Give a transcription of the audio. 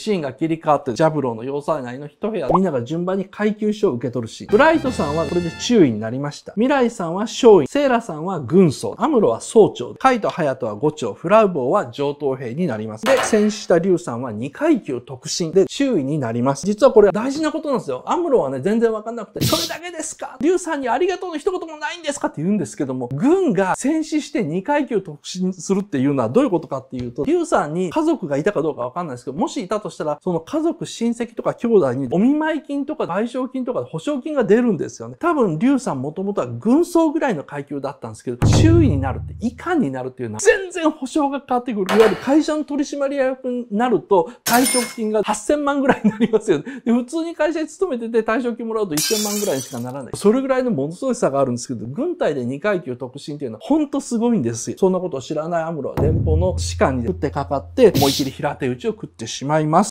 シーンが切り替わって、ジャブローの要塞内の一部屋、みんなが順番に階級賞を受け取るシーン。ブライトさんはこれで注意になりました。未来さんは少尉、セイラさんは軍曹、アムロは総長、カイト・ハヤトは伍長、フラウボーは上等兵になります。で、戦死したリュウさんは2階級特進で中尉になります。実はこれは大事なことなんですよ。アムロはね、全然わかんなくて、それだけですかリュウさんにありがとうの一言もないんですかって言うんですけども、軍が戦死して2階級特進するっていうのはどういうことかっていうと、リュウさんに家族がいたかどうかわかんないですけど、もしいたとしたら、その家族、親戚とか兄弟にお見舞い金とか賠償金とか保証金が出るんですよね。多分、劉さんもともとは軍曹ぐらいの階級だったんですけど、周囲になるって、遺憾になるっていうのは、全然保証が変わってくる。いわゆる会社の取締役になると、退職金が8000万ぐらいになりますよね。で普通に会社に勤めてて退職金もらうと1000万ぐらいにしかならない。それぐらいのものすごい差があるんですけど、軍隊で2階級特進っていうのは、ほんとすごいんですよ。そんなことを知らないアムロは連邦の士官に食ってかかって、思い切り平手打ちを食ってしまいます。